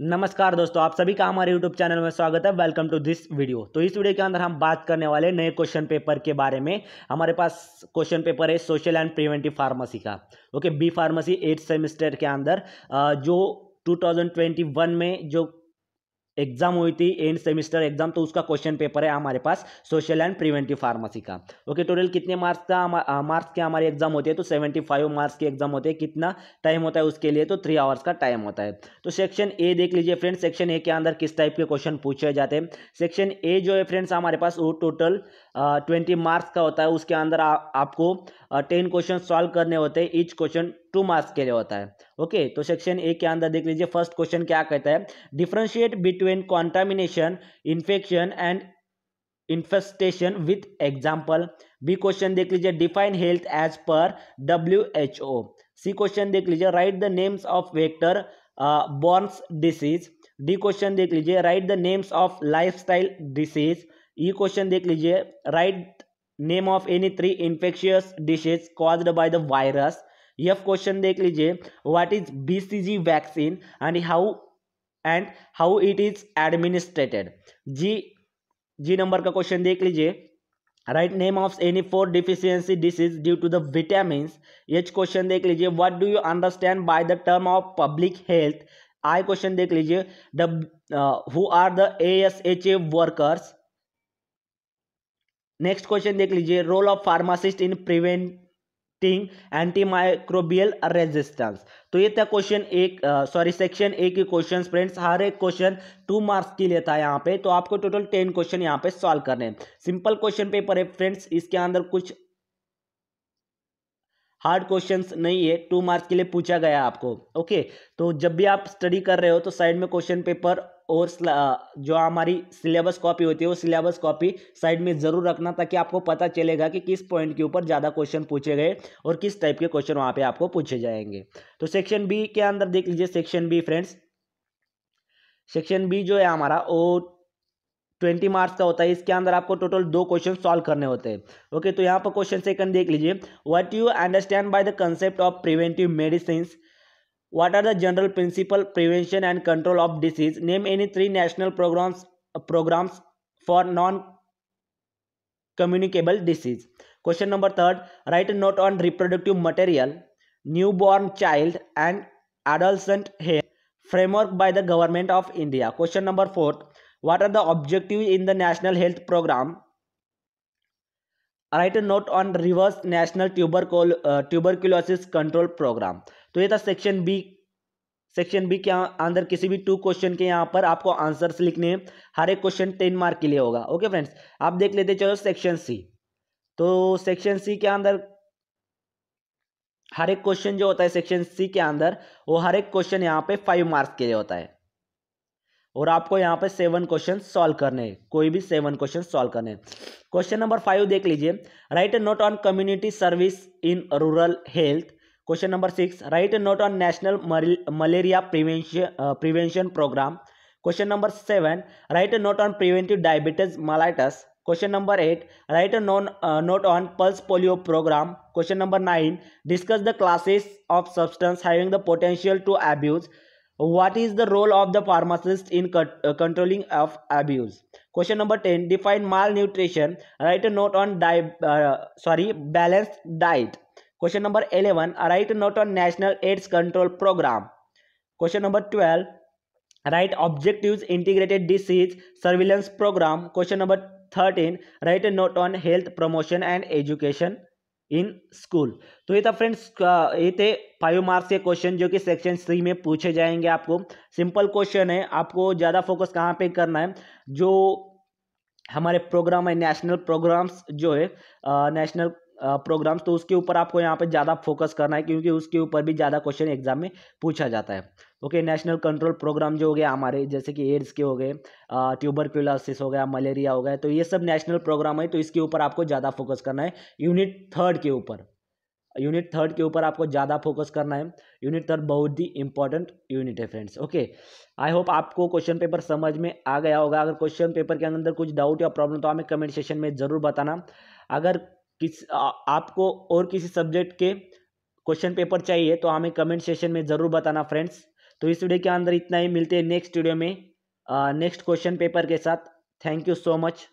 नमस्कार दोस्तों आप सभी का हमारे YouTube चैनल में स्वागत है वेलकम टू दिस वीडियो तो इस वीडियो के अंदर हम बात करने वाले नए क्वेश्चन पेपर के बारे में हमारे पास क्वेश्चन पेपर है सोशल एंड प्रिवेंटिव फार्मेसी का okay B pharmacy eight semester के अंदर जो 2021 में जो एग्जाम हुई थी एंड सेमेस्टर एग्जाम तो उसका क्वेश्चन पेपर है हमारे पास सोशल एंड प्रिवेंटिव फार्मेसी का ओके टोटल कितने मार्क्स का मार्क्स के हमारे एग्जाम होते हैं तो सेवेंटी फाइव मार्क्स के एग्जाम होते हैं कितना टाइम होता है उसके लिए तो थ्री आवर्स का टाइम होता है तो सेक्शन ए देख लीजिए फ्रेंड्स सेक्शन ए के अंदर किस टाइप के क्वेश्चन पूछे जाते हैं सेक्शन ए जो है फ्रेंड्स हमारे पास वो टोटल ट्वेंटी मार्क्स का होता है उसके अंदर आपको टेन क्वेश्चन सॉल्व करने होते हैं ईच क्वेश्चन टू मार्क्स के लिए होता है ओके तो सेक्शन ए के अंदर देख लीजिए फर्स्ट क्वेश्चन क्या कहता है differentiate between contamination infection and infestation with example B question देख लीजिए define health as per W H O C question देख लीजिए write the names of vector borne disease D question देख लीजिए write the names of lifestyle disease E question देख लीजिए write name of any three infectious diseases caused by the virus F question देख लीजिए what is BCG vaccine and how and how it is administered G G number का question देख लीजिए write name of any four deficiency disease due to the vitamin H question देख लीजिए what do you understand by the term of public health I question देख लीजिए the who are the A S H A workers next question देख लीजिए role of pharmacist in preventing antimicrobial resistance तो ये था question एक sorry section A के question friends हर एक क्वेश्चन टू मार्क्स के लिए था यहाँ पे तो आपको टोटल टेन क्वेश्चन यहाँ पे सॉल्व करने हैं सिंपल क्वेश्चन पेपर है फ्रेंड्स इसके अंदर कुछ हार्ड क्वेश्चंस नहीं है टू मार्क्स के लिए पूछा गया आपको ओके तो जब भी आप स्टडी कर रहे हो तो साइड में क्वेश्चन पेपर और जो हमारी सिलेबस कॉपी होती है वो सिलेबस कॉपी साइड में ज़रूर रखना ताकि आपको पता चलेगा कि किस पॉइंट के ऊपर ज़्यादा क्वेश्चन पूछे गए और किस टाइप के क्वेश्चन वहाँ पे आपको पूछे जाएंगे तो सेक्शन बी के अंदर देख लीजिए section B friends section B जो है हमारा वो ट्वेंटी मार्क्स का होता है इसके अंदर आपको टोटल दो क्वेश्चन सॉल्व करने होते हैं ओके तो यहाँ पर क्वेश्चन सेकंड देख लीजिए what you understand by the concept of preventive medicine What are the general principle, prevention and control of disease? Name any three national programs uh, programs for non-communicable disease. Question number third, write a note on reproductive material, newborn child and adolescent hair framework by the government of India. Question number four, what are the objectives in the national health program write note on reverse national tuber tuberculosis control programme तो ये था section B section B के अंदर किसी भी to question के यहाँ पर आपको आंसर्स लिखने हैं हर एक क्वेश्चन टेन मार्क के लिए होगा ओके फ्रेंड्स आप देख लेते चलो सेक्शन सी तो सेक्शन सी के अंदर हर एक क्वेश्चन जो होता है सेक्शन सी के अंदर वो हर एक क्वेश्चन यहाँ पे फाइव मार्क्स के लिए होता है और आपको यहाँ पे सेवन क्वेश्चन सॉल्व करने कोई भी सेवन क्वेश्चन सॉल्व करने क्वेश्चन नंबर फाइव देख लीजिए write note on community service in rural health question number six write note on national malaria prevention programme question number seven write note on preventive diabetes mellitus question number eight write known note on pulse polio programme question number nine discuss the classes of substance having the potential to abuse what is the role of the pharmacist in uh, controlling of abuse question number 10 define malnutrition write a note on diet uh, sorry balanced diet question number 11 write a note on national aids control program question number 12 write objectives integrated disease surveillance program question number 13 write a note on health promotion and education in school तो ये था friends ये थे five marks के question जो कि section three में पूछे जाएंगे आपको सिंपल क्वेश्चन है आपको ज़्यादा फोकस कहाँ पे करना है जो हमारे प्रोग्राम है नेशनल प्रोग्राम्स जो है नेशनल प्रोग्राम्स तो उसके ऊपर आपको यहाँ पे ज़्यादा फोकस करना है क्योंकि उसके ऊपर भी ज़्यादा क्वेश्चन एग्जाम में पूछा जाता है ओके नेशनल कंट्रोल प्रोग्राम जो हो गया हमारे जैसे कि एड्स के हो गए क्यूलासिस हो गया मलेरिया हो गया तो ये सब नेशनल प्रोग्राम है तो इसके ऊपर आपको ज़्यादा फोकस करना है यूनिट थर्ड के ऊपर यूनिट थर्ड के ऊपर आपको ज़्यादा फोकस करना है यूनिट थर्ड बहुत ही इंपॉर्टेंट यूनिट है फ्रेंड्स ओके आई होप आपको क्वेश्चन पेपर समझ में आ गया होगा अगर क्वेश्चन पेपर के अंदर कुछ डाउट या प्रॉब्लम तो हमें कमेंट सेशन में ज़रूर बताना अगर किस आ, आपको और किसी सब्जेक्ट के क्वेश्चन पेपर चाहिए तो हमें कमेंट सेशन में ज़रूर बताना फ्रेंड्स तो इस वीडियो के अंदर इतना ही मिलते हैं नेक्स्ट वीडियो में नेक्स्ट क्वेश्चन पेपर के साथ थैंक यू सो मच